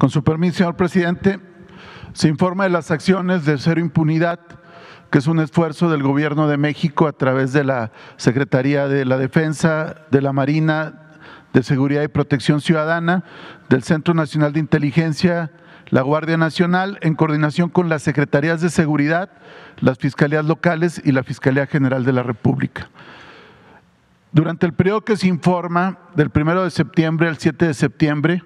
Con su permiso, señor presidente, se informa de las acciones de cero impunidad, que es un esfuerzo del Gobierno de México a través de la Secretaría de la Defensa, de la Marina, de Seguridad y Protección Ciudadana, del Centro Nacional de Inteligencia, la Guardia Nacional, en coordinación con las Secretarías de Seguridad, las Fiscalías Locales y la Fiscalía General de la República. Durante el periodo que se informa, del 1 de septiembre al 7 de septiembre,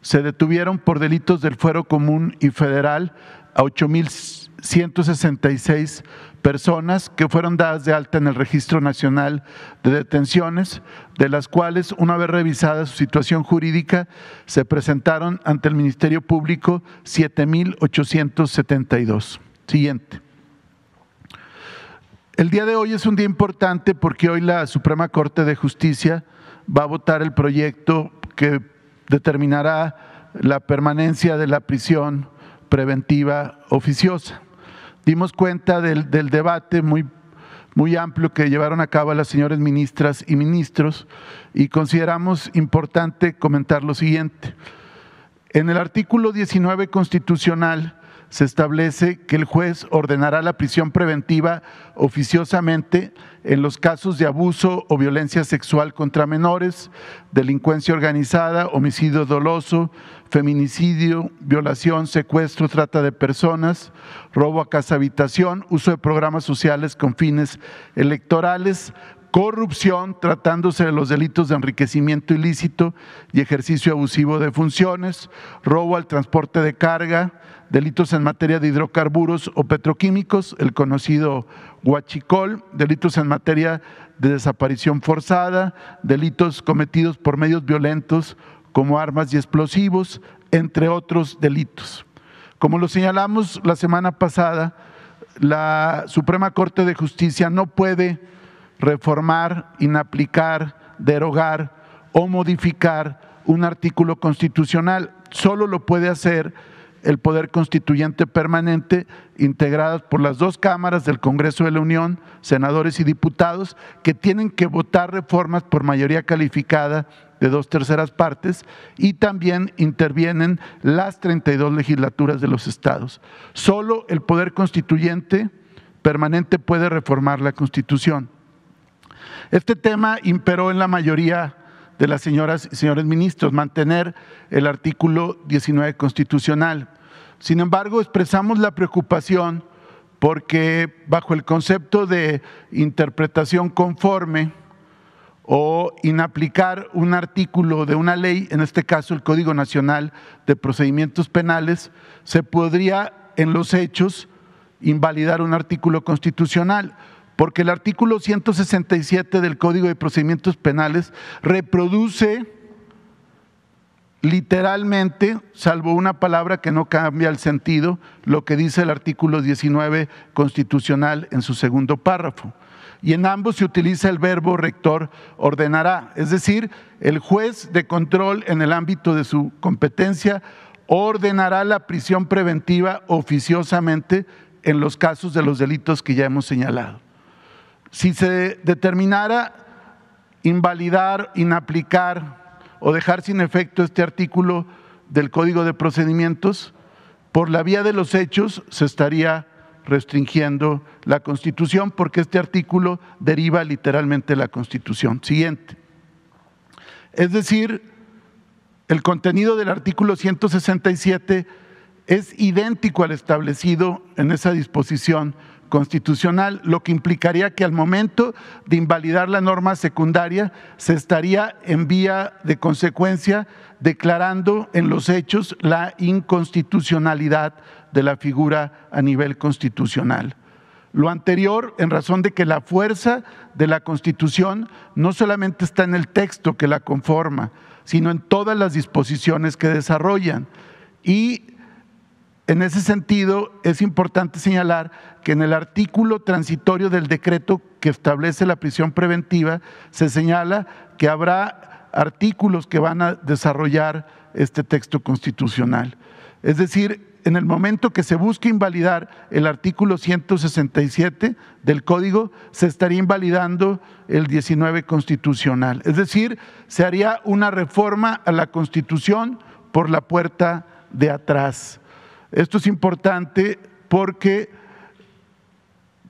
se detuvieron por delitos del fuero común y federal a 8.166 personas que fueron dadas de alta en el Registro Nacional de Detenciones, de las cuales, una vez revisada su situación jurídica, se presentaron ante el Ministerio Público 7.872. Siguiente. El día de hoy es un día importante porque hoy la Suprema Corte de Justicia va a votar el proyecto que determinará la permanencia de la prisión preventiva oficiosa. Dimos cuenta del, debate muy muy amplio que llevaron a cabo las señores ministras y ministros y consideramos importante comentar lo siguiente. En el artículo 19 constitucional se establece que el juez ordenará la prisión preventiva oficiosamente en los casos de abuso o violencia sexual contra menores, delincuencia organizada, homicidio doloso, feminicidio, violación, secuestro, trata de personas, robo a casa habitación, uso de programas sociales con fines electorales, corrupción, tratándose de los delitos de enriquecimiento ilícito y ejercicio abusivo de funciones, robo al transporte de carga, delitos en materia de hidrocarburos o petroquímicos, el conocido huachicol, delitos en materia de desaparición forzada, delitos cometidos por medios violentos como armas y explosivos, entre otros delitos. Como lo señalamos la semana pasada, la Suprema Corte de Justicia no puede reformar, inaplicar, derogar o modificar un artículo constitucional. Solo lo puede hacer el Poder Constituyente Permanente, integradas por las dos cámaras del Congreso de la Unión, senadores y diputados, que tienen que votar reformas por mayoría calificada de dos terceras partes y también intervienen las 32 legislaturas de los estados. Solo el Poder Constituyente Permanente puede reformar la Constitución. Este tema imperó en la mayoría de las señoras y señores ministros, mantener el artículo 19 constitucional. Sin embargo, expresamos la preocupación porque bajo el concepto de interpretación conforme o inaplicar un artículo de una ley, en este caso el Código Nacional de Procedimientos Penales, se podría en los hechos invalidar un artículo constitucional porque el artículo 167 del Código de Procedimientos Penales reproduce literalmente, salvo una palabra que no cambia el sentido, lo que dice el artículo 19 constitucional en su segundo párrafo. Y en ambos se utiliza el verbo rector ordenará, es decir, el juez de control en el ámbito de su competencia ordenará la prisión preventiva oficiosamente en los casos de los delitos que ya hemos señalado si se determinara invalidar, inaplicar o dejar sin efecto este artículo del Código de Procedimientos, por la vía de los hechos se estaría restringiendo la Constitución porque este artículo deriva literalmente la Constitución. Siguiente. Es decir, el contenido del artículo 167 es idéntico al establecido en esa disposición constitucional, lo que implicaría que al momento de invalidar la norma secundaria se estaría en vía de consecuencia declarando en los hechos la inconstitucionalidad de la figura a nivel constitucional. Lo anterior en razón de que la fuerza de la Constitución no solamente está en el texto que la conforma, sino en todas las disposiciones que desarrollan y en ese sentido, es importante señalar que en el artículo transitorio del decreto que establece la prisión preventiva se señala que habrá artículos que van a desarrollar este texto constitucional. Es decir, en el momento que se busque invalidar el artículo 167 del código, se estaría invalidando el 19 constitucional. Es decir, se haría una reforma a la constitución por la puerta de atrás. Esto es importante porque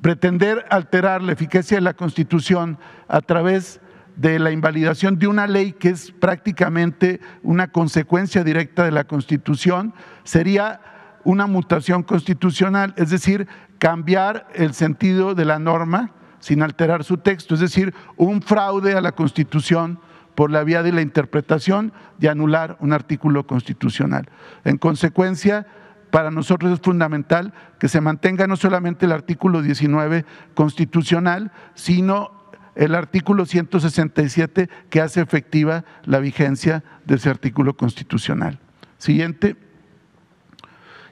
pretender alterar la eficacia de la Constitución a través de la invalidación de una ley que es prácticamente una consecuencia directa de la Constitución sería una mutación constitucional, es decir, cambiar el sentido de la norma sin alterar su texto, es decir, un fraude a la Constitución por la vía de la interpretación de anular un artículo constitucional. En consecuencia, para nosotros es fundamental que se mantenga no solamente el artículo 19 constitucional, sino el artículo 167 que hace efectiva la vigencia de ese artículo constitucional. Siguiente.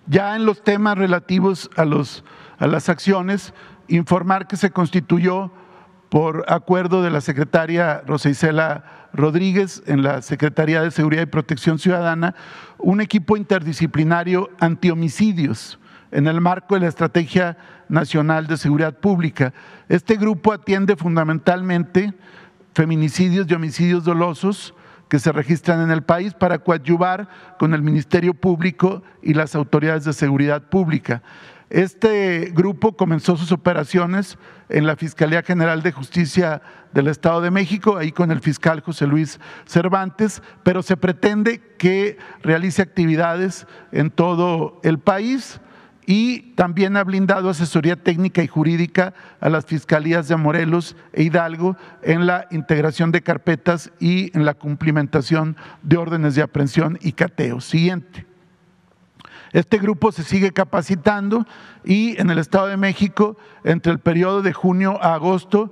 Ya en los temas relativos a, los, a las acciones, informar que se constituyó por acuerdo de la secretaria Rosa Isela Rodríguez en la Secretaría de Seguridad y Protección Ciudadana un equipo interdisciplinario antihomicidios en el marco de la Estrategia Nacional de Seguridad Pública. Este grupo atiende fundamentalmente feminicidios y homicidios dolosos que se registran en el país para coadyuvar con el Ministerio Público y las autoridades de seguridad pública. Este grupo comenzó sus operaciones en la Fiscalía General de Justicia del Estado de México, ahí con el fiscal José Luis Cervantes, pero se pretende que realice actividades en todo el país y también ha blindado asesoría técnica y jurídica a las fiscalías de Morelos e Hidalgo en la integración de carpetas y en la cumplimentación de órdenes de aprehensión y cateo. Siguiente. Este grupo se sigue capacitando y en el Estado de México, entre el periodo de junio a agosto,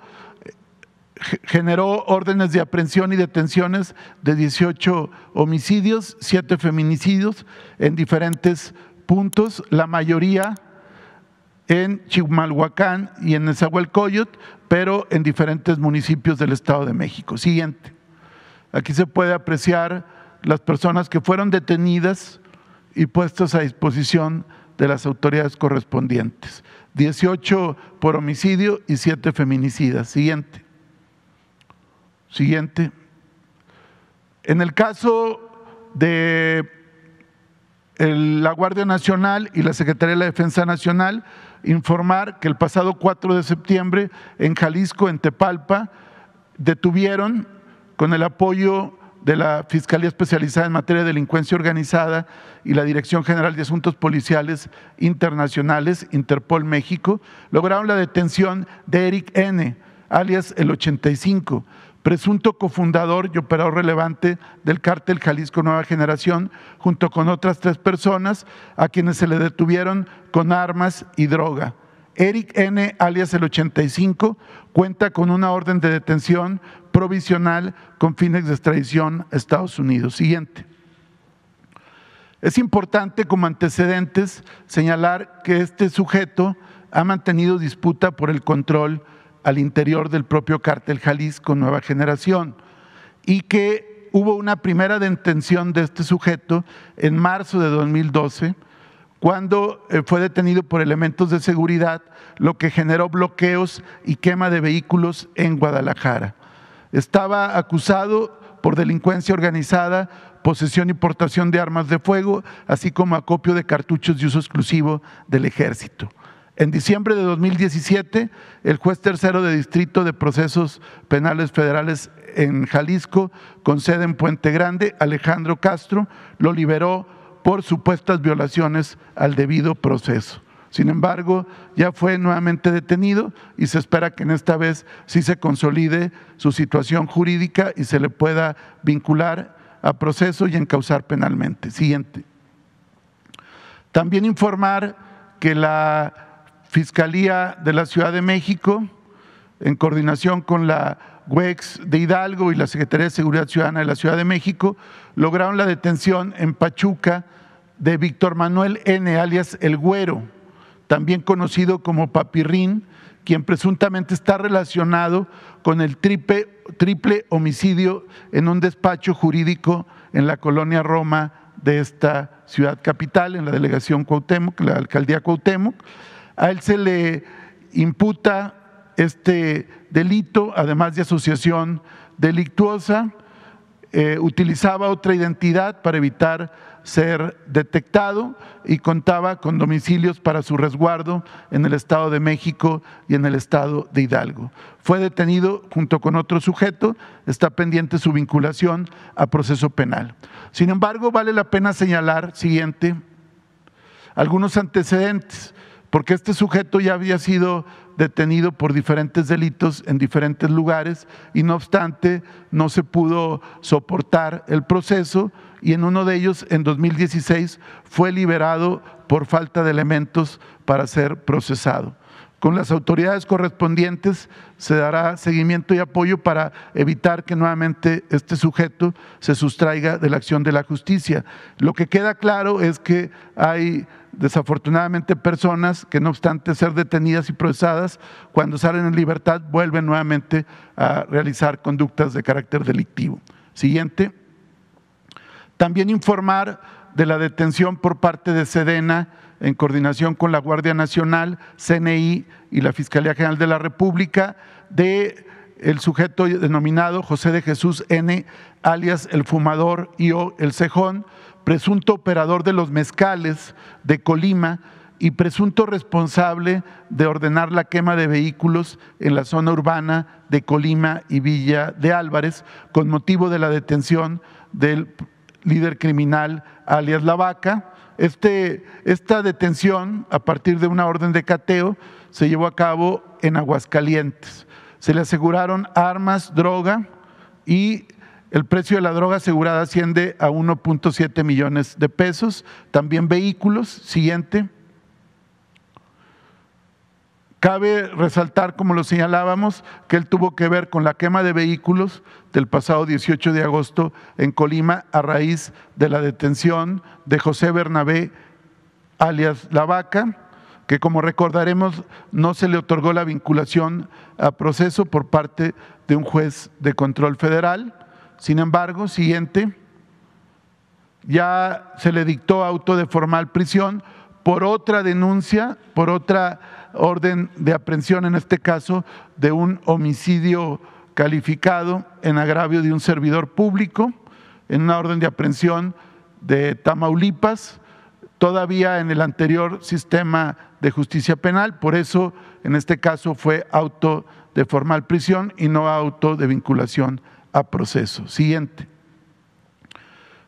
generó órdenes de aprehensión y detenciones de 18 homicidios, 7 feminicidios en diferentes puntos, la mayoría en Chimalhuacán y en Nezahualcóyotl, pero en diferentes municipios del Estado de México. Siguiente. Aquí se puede apreciar las personas que fueron detenidas y puestos a disposición de las autoridades correspondientes. 18 por homicidio y siete feminicidas. Siguiente. Siguiente. En el caso de la Guardia Nacional y la Secretaría de la Defensa Nacional, informar que el pasado 4 de septiembre en Jalisco, en Tepalpa, detuvieron con el apoyo de la Fiscalía Especializada en Materia de Delincuencia Organizada y la Dirección General de Asuntos Policiales Internacionales, Interpol México, lograron la detención de Eric N., alias el 85, presunto cofundador y operador relevante del cártel Jalisco Nueva Generación, junto con otras tres personas a quienes se le detuvieron con armas y droga. Eric N., alias el 85, cuenta con una orden de detención provisional con fines de extradición a Estados Unidos. Siguiente. Es importante como antecedentes señalar que este sujeto ha mantenido disputa por el control al interior del propio cártel Jalisco Nueva Generación y que hubo una primera detención de este sujeto en marzo de 2012 cuando eh, fue detenido por elementos de seguridad, lo que generó bloqueos y quema de vehículos en Guadalajara. Estaba acusado por delincuencia organizada, posesión y portación de armas de fuego, así como acopio de cartuchos de uso exclusivo del ejército. En diciembre de 2017, el juez tercero de distrito de procesos penales federales en Jalisco, con sede en Puente Grande, Alejandro Castro, lo liberó por supuestas violaciones al debido proceso. Sin embargo, ya fue nuevamente detenido y se espera que en esta vez sí se consolide su situación jurídica y se le pueda vincular a proceso y encausar penalmente. Siguiente. También informar que la Fiscalía de la Ciudad de México, en coordinación con la UEX de Hidalgo y la Secretaría de Seguridad Ciudadana de la Ciudad de México, lograron la detención en Pachuca de Víctor Manuel N., alias El Güero, también conocido como Papirrín, quien presuntamente está relacionado con el triple, triple homicidio en un despacho jurídico en la colonia Roma de esta ciudad capital, en la delegación Cuauhtémoc, la alcaldía Cuauhtémoc. A él se le imputa este delito, además de asociación delictuosa, eh, utilizaba otra identidad para evitar ser detectado y contaba con domicilios para su resguardo en el Estado de México y en el Estado de Hidalgo. Fue detenido junto con otro sujeto, está pendiente su vinculación a proceso penal. Sin embargo, vale la pena señalar, siguiente, algunos antecedentes porque este sujeto ya había sido detenido por diferentes delitos en diferentes lugares y no obstante no se pudo soportar el proceso y en uno de ellos en 2016 fue liberado por falta de elementos para ser procesado. Con las autoridades correspondientes se dará seguimiento y apoyo para evitar que nuevamente este sujeto se sustraiga de la acción de la justicia. Lo que queda claro es que hay desafortunadamente personas que no obstante ser detenidas y procesadas, cuando salen en libertad vuelven nuevamente a realizar conductas de carácter delictivo. Siguiente. También informar de la detención por parte de Sedena en coordinación con la Guardia Nacional, CNI y la Fiscalía General de la República, de el sujeto denominado José de Jesús N., alias el fumador y o el cejón, presunto operador de los mezcales de Colima y presunto responsable de ordenar la quema de vehículos en la zona urbana de Colima y Villa de Álvarez con motivo de la detención del líder criminal alias La Vaca este, esta detención, a partir de una orden de cateo, se llevó a cabo en Aguascalientes. Se le aseguraron armas, droga y el precio de la droga asegurada asciende a 1.7 millones de pesos. También vehículos, siguiente. Cabe resaltar, como lo señalábamos, que él tuvo que ver con la quema de vehículos del pasado 18 de agosto en Colima a raíz de la detención de José Bernabé, alias La Vaca, que como recordaremos no se le otorgó la vinculación a proceso por parte de un juez de control federal. Sin embargo, siguiente, ya se le dictó auto de formal prisión por otra denuncia, por otra orden de aprehensión, en este caso, de un homicidio calificado en agravio de un servidor público, en una orden de aprehensión de Tamaulipas, todavía en el anterior sistema de justicia penal, por eso en este caso fue auto de formal prisión y no auto de vinculación a proceso. Siguiente.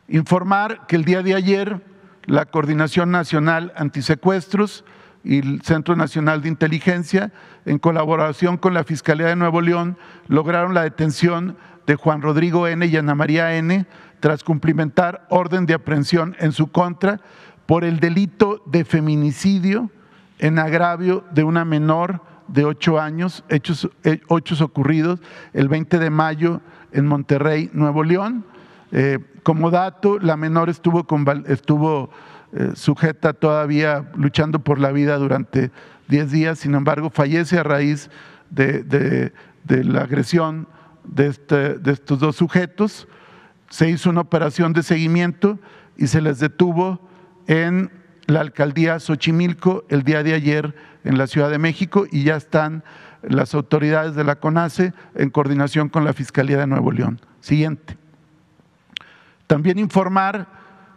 Informar que el día de ayer la Coordinación Nacional Antisecuestros y el Centro Nacional de Inteligencia, en colaboración con la Fiscalía de Nuevo León, lograron la detención de Juan Rodrigo N. y Ana María N. tras cumplimentar orden de aprehensión en su contra por el delito de feminicidio en agravio de una menor de ocho años, hechos, eh, ocurridos el 20 de mayo en Monterrey, Nuevo León. Eh, como dato, la menor estuvo, con, estuvo eh, sujeta todavía luchando por la vida durante 10 días, sin embargo fallece a raíz de, la agresión de, este, de estos dos sujetos. Se hizo una operación de seguimiento y se les detuvo en la alcaldía Xochimilco el día de ayer en la Ciudad de México y ya están las autoridades de la CONACE en coordinación con la Fiscalía de Nuevo León. Siguiente. También informar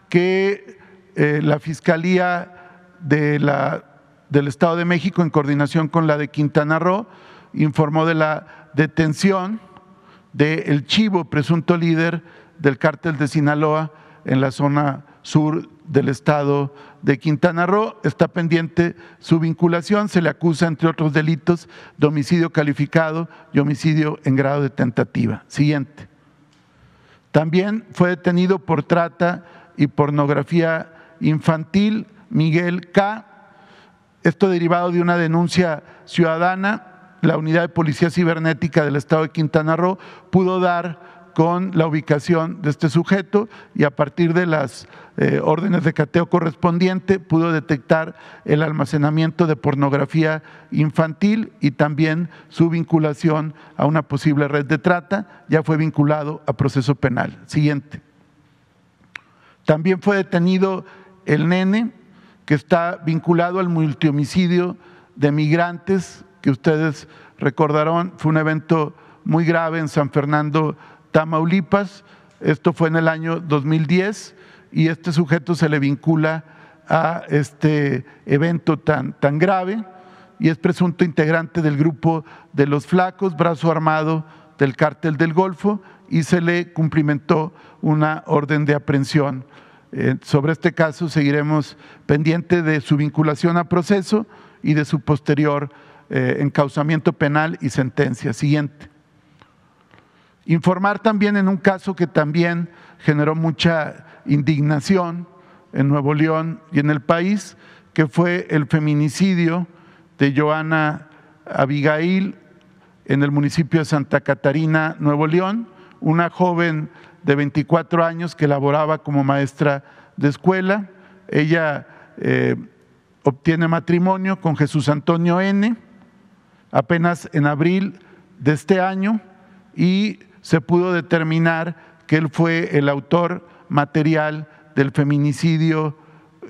que eh, la Fiscalía de la, del Estado de México, en coordinación con la de Quintana Roo, informó de la detención de Chivo, presunto líder del cártel de Sinaloa en la zona sur del estado de Quintana Roo. Está pendiente su vinculación, se le acusa, entre otros delitos, de homicidio calificado y homicidio en grado de tentativa. Siguiente. También fue detenido por trata y pornografía infantil Miguel K. Esto derivado de una denuncia ciudadana, la unidad de policía cibernética del estado de Quintana Roo pudo dar con la ubicación de este sujeto y a partir de las eh, órdenes de cateo correspondiente pudo detectar el almacenamiento de pornografía infantil y también su vinculación a una posible red de trata, ya fue vinculado a proceso penal. Siguiente. También fue detenido el nene, que está vinculado al multihomicidio de migrantes, que ustedes recordaron fue un evento muy grave en San Fernando, Tamaulipas. Esto fue en el año 2010 y este sujeto se le vincula a este evento tan, tan grave y es presunto integrante del grupo de los flacos, brazo armado del cártel del Golfo y se le cumplimentó una orden de aprehensión. Eh, sobre este caso seguiremos pendiente de su vinculación a proceso y de su posterior eh, encauzamiento penal y sentencia siguiente. Informar también en un caso que también generó mucha indignación en Nuevo León y en el país, que fue el feminicidio de Joana Abigail en el municipio de Santa Catarina, Nuevo León, una joven de 24 años que laboraba como maestra de escuela. Ella eh, obtiene matrimonio con Jesús Antonio N. apenas en abril de este año y se pudo determinar que él fue el autor material del feminicidio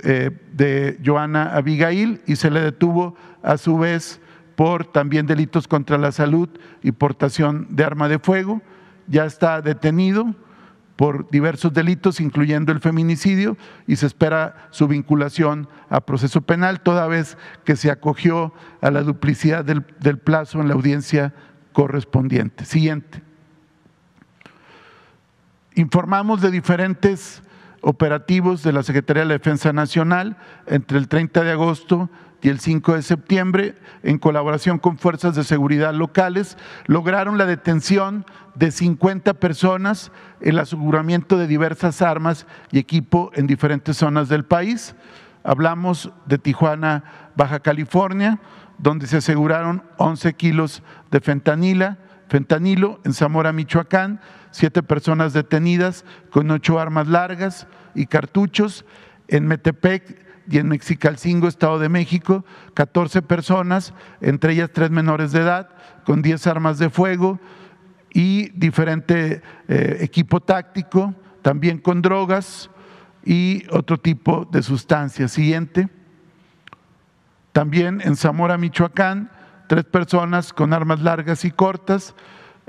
eh, de Joana Abigail y se le detuvo a su vez por también delitos contra la salud y portación de arma de fuego. Ya está detenido, por diversos delitos, incluyendo el feminicidio, y se espera su vinculación a proceso penal, toda vez que se acogió a la duplicidad del, plazo en la audiencia correspondiente. Siguiente. Informamos de diferentes operativos de la Secretaría de la Defensa Nacional entre el 30 de agosto y el 5 de septiembre, en colaboración con fuerzas de seguridad locales, lograron la detención de 50 personas, el aseguramiento de diversas armas y equipo en diferentes zonas del país. Hablamos de Tijuana, Baja California, donde se aseguraron 11 kilos de fentanila, fentanilo en Zamora, Michoacán, siete personas detenidas con ocho armas largas y cartuchos. En Metepec y en Mexicalcingo, Estado de México, 14 personas, entre ellas tres menores de edad, con 10 armas de fuego y diferente eh, equipo táctico, también con drogas y otro tipo de sustancias. Siguiente. También en Zamora, Michoacán, tres personas con armas largas y cortas,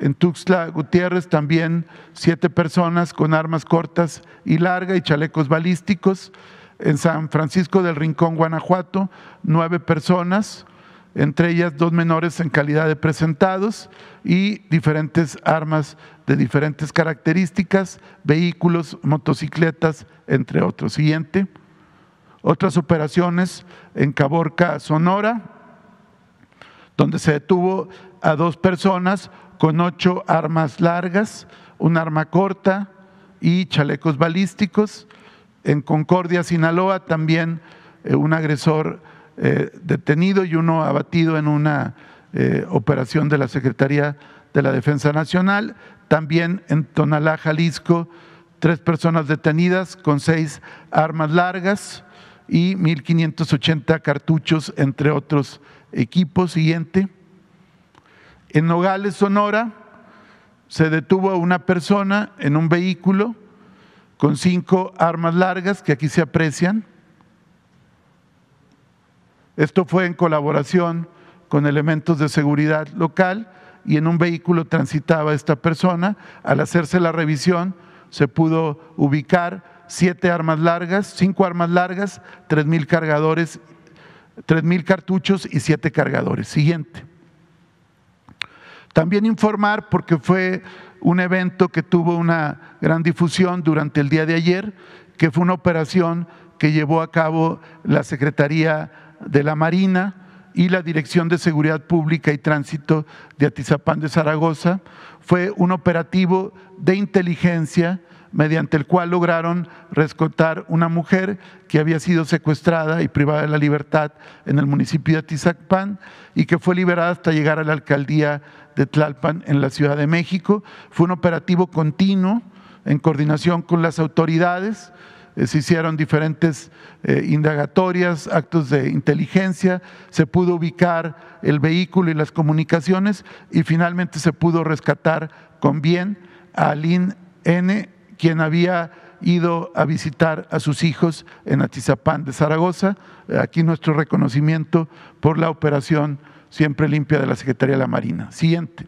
en Tuxtla Gutiérrez también siete personas con armas cortas y larga y chalecos balísticos. En San Francisco del Rincón, Guanajuato, nueve personas, entre ellas dos menores en calidad de presentados y diferentes armas de diferentes características, vehículos, motocicletas, entre otros. Siguiente. Otras operaciones en Caborca, Sonora, donde se detuvo a dos personas con ocho armas largas, un arma corta y chalecos balísticos. En Concordia, Sinaloa, también eh, un agresor eh, detenido y uno abatido en una eh, operación de la Secretaría de la Defensa Nacional. También en Tonalá, Jalisco, tres personas detenidas con seis armas largas y 1.580 cartuchos, entre otros equipos. Siguiente. En Nogales, Sonora, se detuvo a una persona en un vehículo con cinco armas largas que aquí se aprecian. Esto fue en colaboración con elementos de seguridad local y en un vehículo transitaba esta persona. Al hacerse la revisión se pudo ubicar siete armas largas, cinco armas largas, tres mil cargadores, cartuchos y siete cargadores. Siguiente. También informar, porque fue un evento que tuvo una gran difusión durante el día de ayer, que fue una operación que llevó a cabo la Secretaría de la Marina y la Dirección de Seguridad Pública y Tránsito de Atizapán de Zaragoza. Fue un operativo de inteligencia mediante el cual lograron rescatar una mujer que había sido secuestrada y privada de la libertad en el municipio de Atizapán y que fue liberada hasta llegar a la alcaldía de Tlalpan en la Ciudad de México. Fue un operativo continuo en coordinación con las autoridades. Eh, se hicieron diferentes eh, indagatorias, actos de inteligencia, se pudo ubicar el vehículo y las comunicaciones y finalmente se pudo rescatar con bien a Aline N., quien había ido a visitar a sus hijos en Atizapán de Zaragoza. Eh, aquí nuestro reconocimiento por la operación siempre limpia de la Secretaría de la Marina. Siguiente.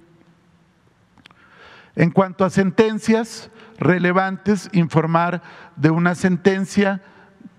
En cuanto a sentencias relevantes, informar de una sentencia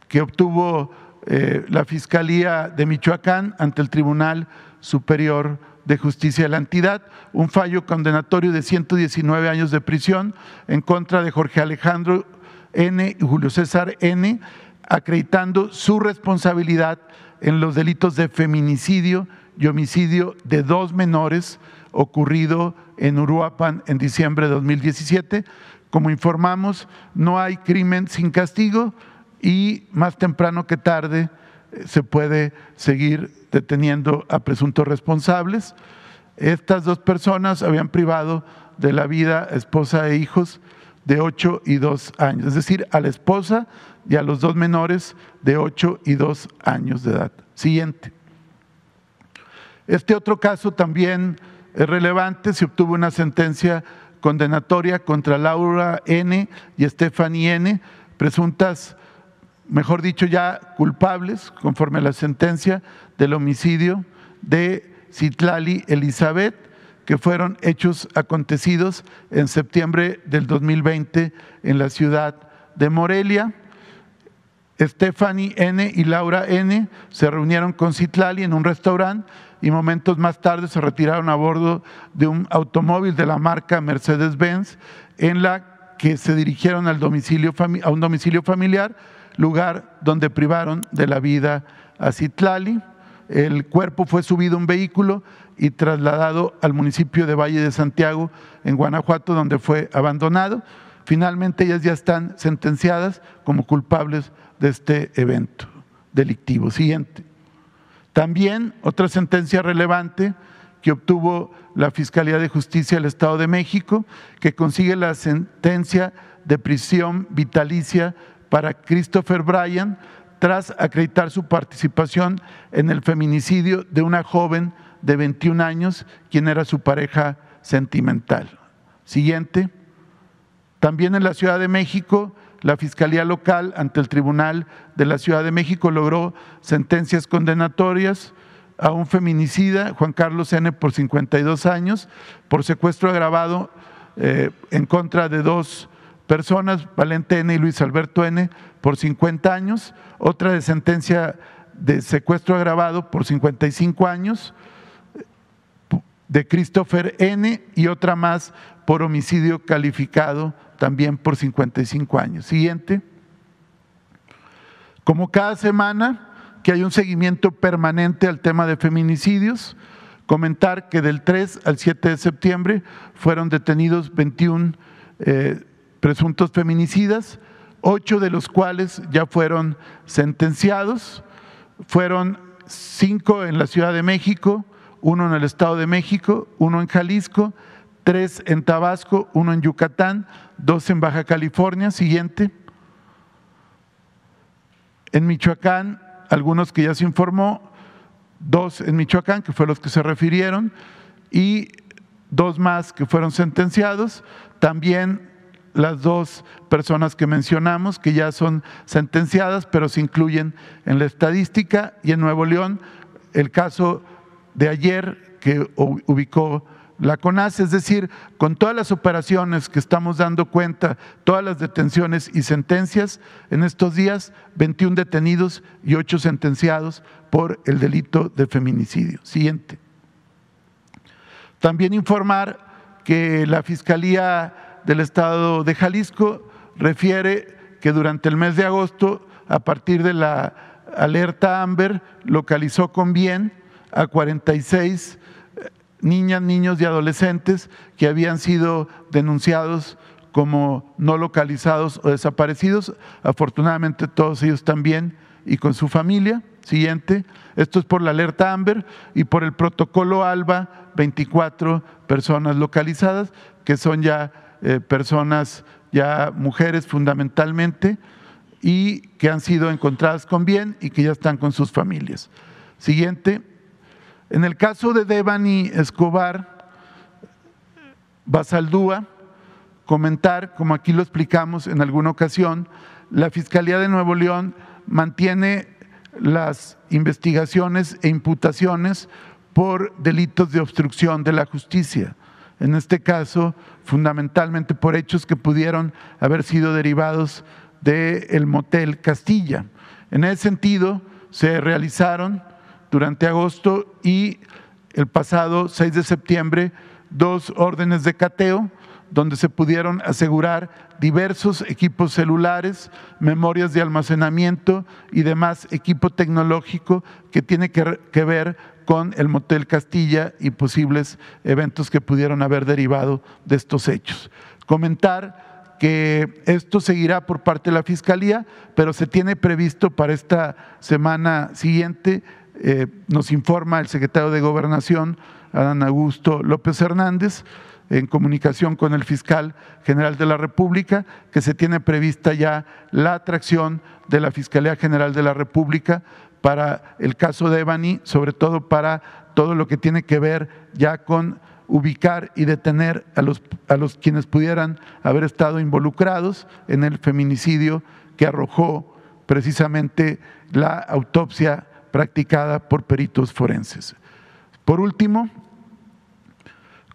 que obtuvo eh, la Fiscalía de Michoacán ante el Tribunal Superior de Justicia de la entidad, un fallo condenatorio de 119 años de prisión en contra de Jorge Alejandro N. y Julio César N., acreditando su responsabilidad en los delitos de feminicidio y homicidio de dos menores ocurrido en Uruapan en diciembre de 2017. Como informamos, no hay crimen sin castigo y más temprano que tarde eh, se puede seguir deteniendo a presuntos responsables. Estas dos personas habían privado de la vida esposa e hijos de 8 y 2 años, es decir, a la esposa y a los dos menores de 8 y 2 años de edad. Siguiente. Este otro caso también es relevante, se obtuvo una sentencia condenatoria contra Laura N. y Stephanie N., presuntas, mejor dicho, ya culpables, conforme a la sentencia, del homicidio de Citlali Elizabeth, que fueron hechos acontecidos en septiembre del 2020 en la ciudad de Morelia. Stephanie N. y Laura N. se reunieron con Citlali en un restaurante y momentos más tarde se retiraron a bordo de un automóvil de la marca Mercedes-Benz en la que se dirigieron al domicilio, a un domicilio familiar, lugar donde privaron de la vida a Citlali. El cuerpo fue subido a un vehículo y trasladado al municipio de Valle de Santiago, en Guanajuato, donde fue abandonado. Finalmente ellas ya están sentenciadas como culpables de este evento delictivo. Siguiente. También otra sentencia relevante que obtuvo la Fiscalía de Justicia del Estado de México, que consigue la sentencia de prisión vitalicia para Christopher Bryan tras acreditar su participación en el feminicidio de una joven de 21 años, quien era su pareja sentimental. Siguiente. También en la Ciudad de México la Fiscalía Local ante el Tribunal de la Ciudad de México logró sentencias condenatorias a un feminicida, Juan Carlos N., por 52 años, por secuestro agravado eh, en contra de dos personas, Valente N. y Luis Alberto N., por 50 años, otra de sentencia de secuestro agravado por 55 años, de Christopher N. y otra más por homicidio calificado también por 55 años. Siguiente. Como cada semana que hay un seguimiento permanente al tema de feminicidios, comentar que del 3 al 7 de septiembre fueron detenidos 21 eh, presuntos feminicidas, ocho de los cuales ya fueron sentenciados, fueron cinco en la Ciudad de México, uno en el Estado de México, uno en Jalisco, tres en Tabasco, uno en Yucatán, dos en Baja California, siguiente. En Michoacán, algunos que ya se informó, dos en Michoacán, que fueron los que se refirieron, y dos más que fueron sentenciados, también las dos personas que mencionamos, que ya son sentenciadas, pero se incluyen en la estadística, y en Nuevo León, el caso de ayer que ubicó la CONAS, es decir, con todas las operaciones que estamos dando cuenta, todas las detenciones y sentencias, en estos días 21 detenidos y 8 sentenciados por el delito de feminicidio. Siguiente. También informar que la Fiscalía del Estado de Jalisco refiere que durante el mes de agosto, a partir de la alerta AMBER, localizó con bien a 46 niñas, niños y adolescentes que habían sido denunciados como no localizados o desaparecidos. Afortunadamente todos ellos también y con su familia. Siguiente, esto es por la alerta AMBER y por el protocolo ALBA, 24 personas localizadas, que son ya eh, personas, ya mujeres fundamentalmente, y que han sido encontradas con bien y que ya están con sus familias. Siguiente, en el caso de Devani Escobar Basaldúa, comentar, como aquí lo explicamos en alguna ocasión, la Fiscalía de Nuevo León mantiene las investigaciones e imputaciones por delitos de obstrucción de la justicia en este caso fundamentalmente por hechos que pudieron haber sido derivados del motel Castilla. En ese sentido, se realizaron durante agosto y el pasado 6 de septiembre dos órdenes de cateo donde se pudieron asegurar diversos equipos celulares, memorias de almacenamiento y demás equipo tecnológico que tiene que, ver con el Motel Castilla y posibles eventos que pudieron haber derivado de estos hechos. Comentar que esto seguirá por parte de la Fiscalía, pero se tiene previsto para esta semana siguiente eh, nos informa el secretario de Gobernación, Adán Augusto López Hernández, en comunicación con el fiscal general de la República, que se tiene prevista ya la atracción de la Fiscalía General de la República para el caso de Evani, sobre todo para todo lo que tiene que ver ya con ubicar y detener a los, a los quienes pudieran haber estado involucrados en el feminicidio que arrojó precisamente la autopsia practicada por peritos forenses. Por último,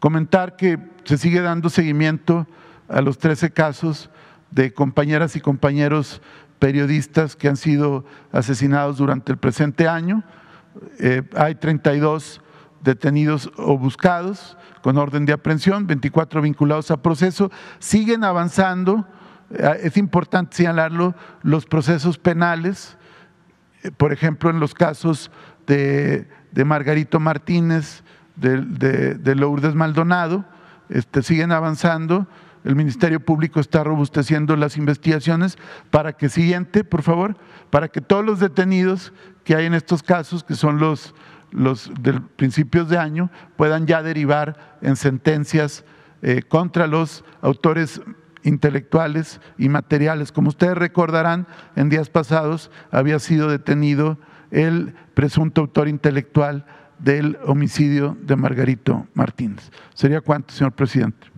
comentar que se sigue dando seguimiento a los 13 casos de compañeras y compañeros periodistas que han sido asesinados durante el presente año. Eh, hay 32 detenidos o buscados con orden de aprehensión, 24 vinculados a proceso. Siguen avanzando, eh, es importante señalarlo, los procesos penales por ejemplo, en los casos de, Margarito Martínez, de, Lourdes Maldonado, este, siguen avanzando. El Ministerio Público está robusteciendo las investigaciones para que, siguiente, por favor, para que todos los detenidos que hay en estos casos, que son los, los de principios de año, puedan ya derivar en sentencias eh, contra los autores intelectuales y materiales. Como ustedes recordarán, en días pasados había sido detenido el presunto autor intelectual del homicidio de Margarito Martínez. ¿Sería cuánto, señor presidente?